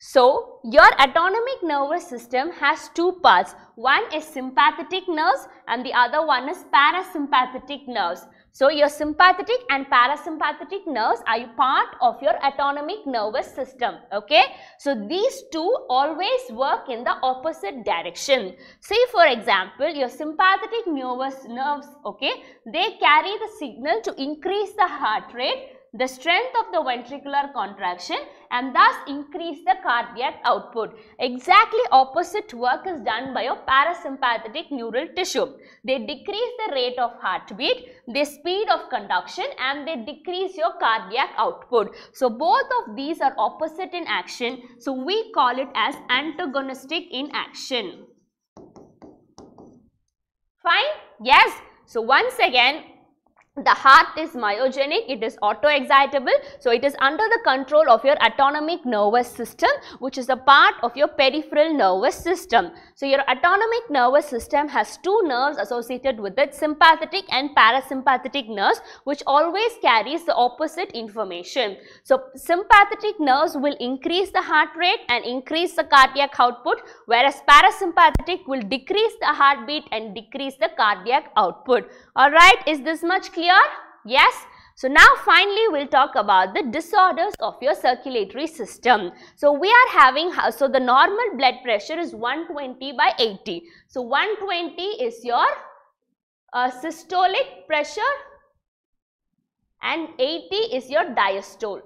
So, your autonomic nervous system has two parts. One is sympathetic nerves and the other one is parasympathetic nerves. So, your sympathetic and parasympathetic nerves are part of your autonomic nervous system. Okay. So, these two always work in the opposite direction. Say for example, your sympathetic nervous nerves, okay, they carry the signal to increase the heart rate the strength of the ventricular contraction and thus increase the cardiac output. Exactly opposite work is done by your parasympathetic neural tissue. They decrease the rate of heartbeat, the speed of conduction and they decrease your cardiac output. So both of these are opposite in action. So we call it as antagonistic in action. Fine? Yes. So once again, the heart is myogenic, it is autoexcitable, so it is under the control of your autonomic nervous system which is a part of your peripheral nervous system. So your autonomic nervous system has two nerves associated with it, sympathetic and parasympathetic nerves which always carries the opposite information. So sympathetic nerves will increase the heart rate and increase the cardiac output whereas parasympathetic will decrease the heartbeat and decrease the cardiac output. Alright, is this much clear? Yes. So now finally we'll talk about the disorders of your circulatory system. So we are having, uh, so the normal blood pressure is 120 by 80. So 120 is your uh, systolic pressure and 80 is your diastole.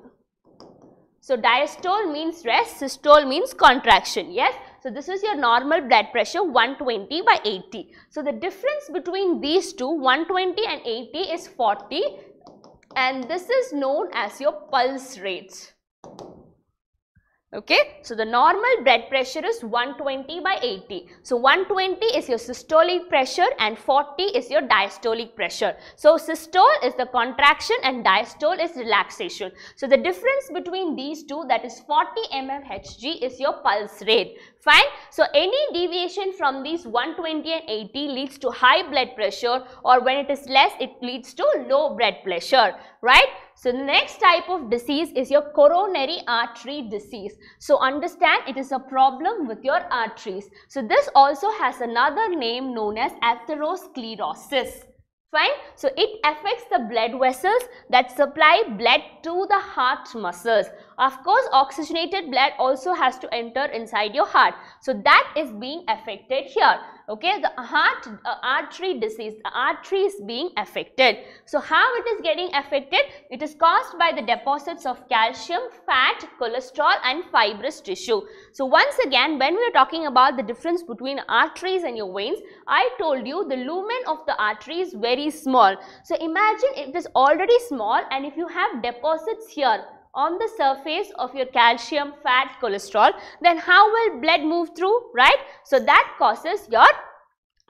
So diastole means rest, systole means contraction, yes. So this is your normal blood pressure 120 by 80. So the difference between these two 120 and 80 is 40 and this is known as your pulse rate. Okay, so the normal blood pressure is 120 by 80. So 120 is your systolic pressure and 40 is your diastolic pressure. So systole is the contraction and diastole is relaxation. So the difference between these two that is 40 mmHg is your pulse rate. Fine. So any deviation from these 120 and 80 leads to high blood pressure or when it is less it leads to low blood pressure. Right. So the next type of disease is your coronary artery disease. So understand it is a problem with your arteries. So this also has another name known as atherosclerosis. Fine. So it affects the blood vessels that supply blood to the heart muscles. Of course, oxygenated blood also has to enter inside your heart. So that is being affected here. Okay, the heart uh, artery disease, the artery is being affected. So how it is getting affected? It is caused by the deposits of calcium, fat, cholesterol and fibrous tissue. So once again, when we are talking about the difference between arteries and your veins, I told you the lumen of the artery is very small. So imagine it is already small and if you have deposits here, on the surface of your calcium, fat, cholesterol, then how will blood move through, right? So that causes your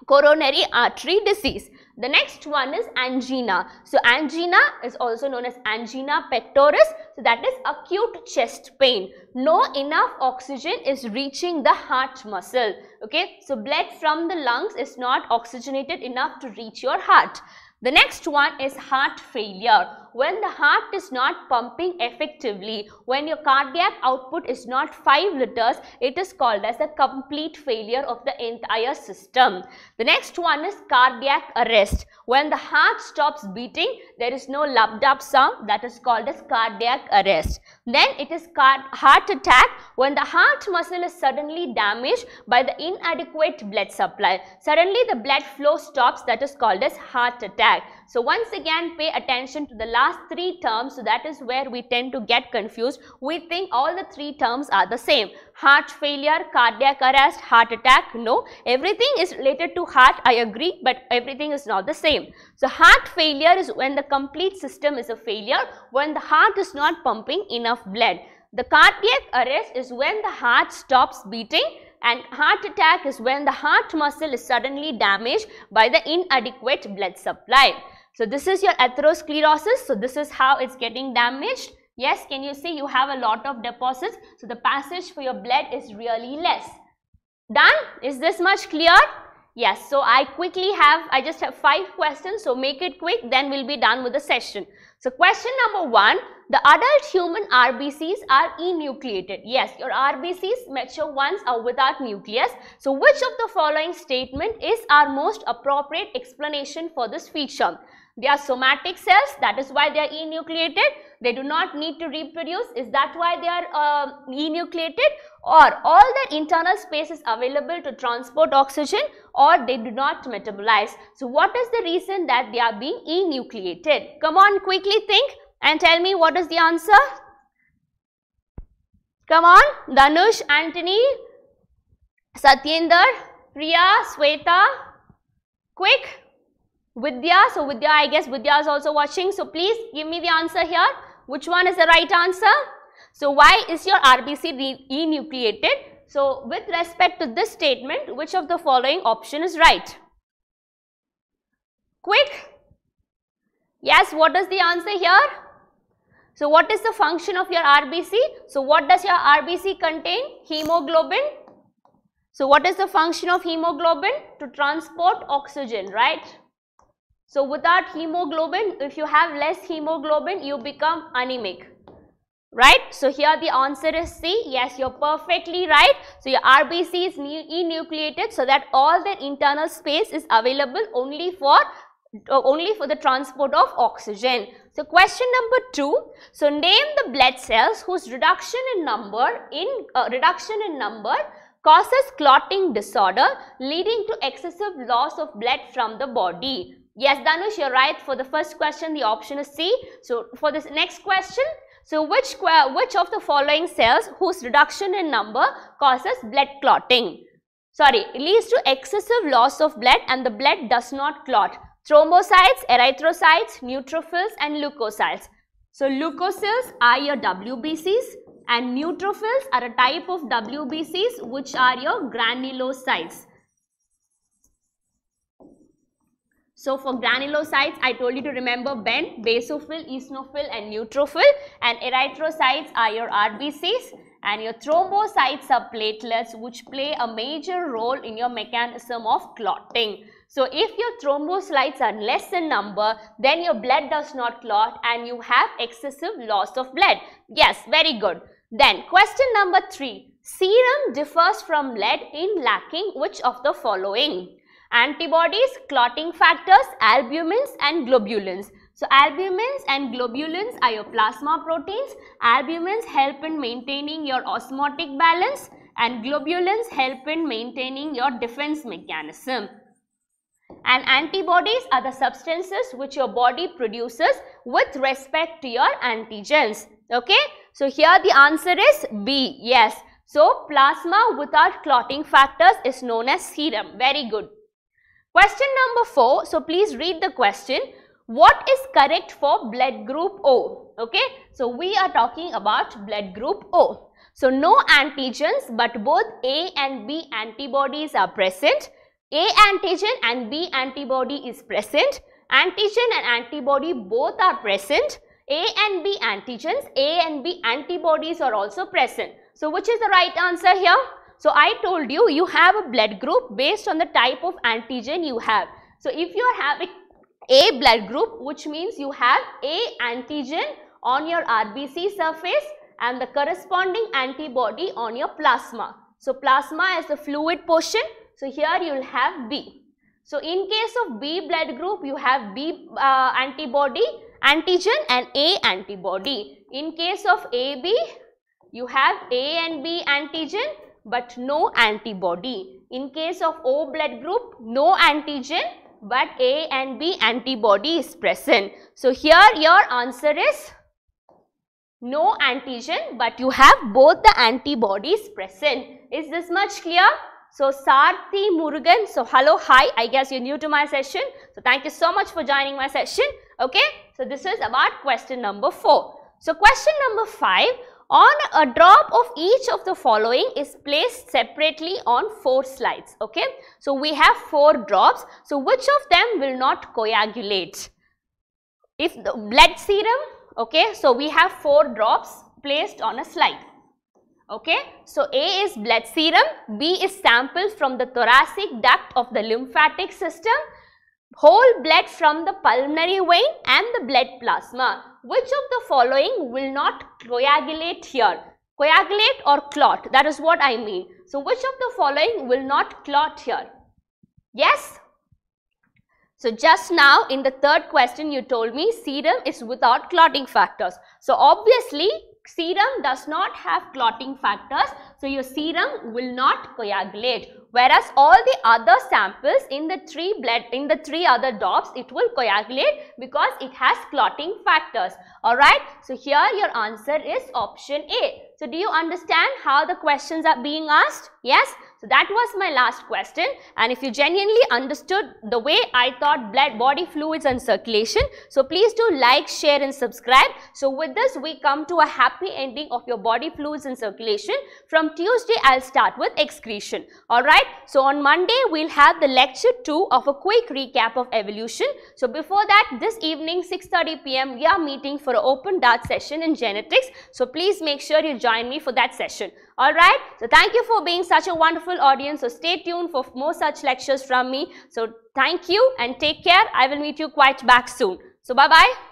coronary artery disease. The next one is angina. So angina is also known as angina pectoris. So that is acute chest pain. No enough oxygen is reaching the heart muscle. Okay. So blood from the lungs is not oxygenated enough to reach your heart. The next one is heart failure. When the heart is not pumping effectively, when your cardiac output is not 5 liters, it is called as a complete failure of the entire system. The next one is cardiac arrest. When the heart stops beating, there is no lub-dub sound that is called as cardiac arrest. Then it is heart attack when the heart muscle is suddenly damaged by the inadequate blood supply. Suddenly the blood flow stops that is called as heart attack. So once again pay attention to the last three terms. So that is where we tend to get confused. We think all the three terms are the same. Heart failure, cardiac arrest, heart attack. No, everything is related to heart. I agree, but everything is not the same. So heart failure is when the complete system is a failure, when the heart is not pumping enough blood. The cardiac arrest is when the heart stops beating and heart attack is when the heart muscle is suddenly damaged by the inadequate blood supply. So this is your atherosclerosis. So this is how it's getting damaged. Yes, can you see you have a lot of deposits. So the passage for your blood is really less. Done? Is this much clear? Yes, so I quickly have, I just have five questions. So make it quick, then we'll be done with the session. So question number one, the adult human RBCs are enucleated. Yes, your RBCs mature ones are without nucleus. So which of the following statement is our most appropriate explanation for this feature? They are somatic cells, that is why they are enucleated. They do not need to reproduce. Is that why they are uh, enucleated? Or all their internal space is available to transport oxygen or they do not metabolize. So what is the reason that they are being enucleated? Come on, quickly think and tell me what is the answer? Come on, Danush, Antony, Satyender, Priya, Sweta, quick, Vidya. So Vidya, I guess Vidya is also watching. So please give me the answer here. Which one is the right answer? So why is your RBC enucleated? So with respect to this statement, which of the following option is right? Quick. Yes, what is the answer here? So what is the function of your RBC? So what does your RBC contain? Hemoglobin. So what is the function of hemoglobin? To transport oxygen, right? So without hemoglobin, if you have less hemoglobin, you become anemic, right? So here the answer is C. Yes, you're perfectly right. So your RBC is enucleated so that all the internal space is available only for uh, only for the transport of oxygen. So question number two. So name the blood cells whose reduction in number in uh, reduction in number causes clotting disorder leading to excessive loss of blood from the body. Yes, Danush, you're right. For the first question, the option is C. So for this next question, so which which of the following cells whose reduction in number causes blood clotting? Sorry, it leads to excessive loss of blood and the blood does not clot thrombocytes, erythrocytes, neutrophils and leukocytes. So leukocytes are your WBCs and neutrophils are a type of WBCs which are your granulocytes. So for granulocytes, I told you to remember bent, basophil, eosinophil and neutrophil and erythrocytes are your RBCs and your thrombocytes are platelets which play a major role in your mechanism of clotting. So if your thrombocytes are less in number, then your blood does not clot and you have excessive loss of blood. Yes, very good. Then question number three, serum differs from blood in lacking which of the following? Antibodies, clotting factors, albumins and globulins. So albumins and globulins are your plasma proteins. Albumins help in maintaining your osmotic balance and globulins help in maintaining your defense mechanism and antibodies are the substances which your body produces with respect to your antigens. Okay. So, here the answer is B. Yes. So, plasma without clotting factors is known as serum. Very good. Question number 4. So, please read the question. What is correct for blood group O? Okay. So, we are talking about blood group O. So, no antigens but both A and B antibodies are present a antigen and B antibody is present. Antigen and antibody both are present. A and B antigens, A and B antibodies are also present. So which is the right answer here? So I told you, you have a blood group based on the type of antigen you have. So if you are having A blood group, which means you have A antigen on your RBC surface and the corresponding antibody on your plasma. So plasma is the fluid portion so here you will have B. So in case of B blood group, you have B uh, antibody, antigen and A antibody. In case of AB, you have A and B antigen but no antibody. In case of O blood group, no antigen but A and B antibody is present. So here your answer is no antigen but you have both the antibodies present. Is this much clear? So Sarthi Murugan. So hello, hi. I guess you're new to my session. So thank you so much for joining my session. Okay. So this is about question number four. So question number five. On a drop of each of the following is placed separately on four slides. Okay. So we have four drops. So which of them will not coagulate? If the blood serum. Okay. So we have four drops placed on a slide. Okay, so A is blood serum, B is samples from the thoracic duct of the lymphatic system, whole blood from the pulmonary vein and the blood plasma. Which of the following will not coagulate here? Coagulate or clot, that is what I mean. So which of the following will not clot here? Yes? So just now in the third question you told me serum is without clotting factors. So obviously serum does not have clotting factors, so your serum will not coagulate. Whereas all the other samples in the three blood, in the three other DOPs, it will coagulate because it has clotting factors. Alright, so here your answer is option A. So do you understand how the questions are being asked? Yes, so that was my last question. And if you genuinely understood the way I taught blood, body fluids and circulation, so please do like, share and subscribe. So with this, we come to a happy ending of your body fluids and circulation. From Tuesday, I'll start with excretion. Alright, so on Monday, we'll have the lecture 2 of a quick recap of evolution. So before that, this evening, 6.30 p.m., we are meeting for an open dart session in genetics. So please make sure you join me for that session. Alright, so thank you for being such a wonderful audience. So stay tuned for more such lectures from me. So thank you and take care. I will meet you quite back soon. So bye-bye.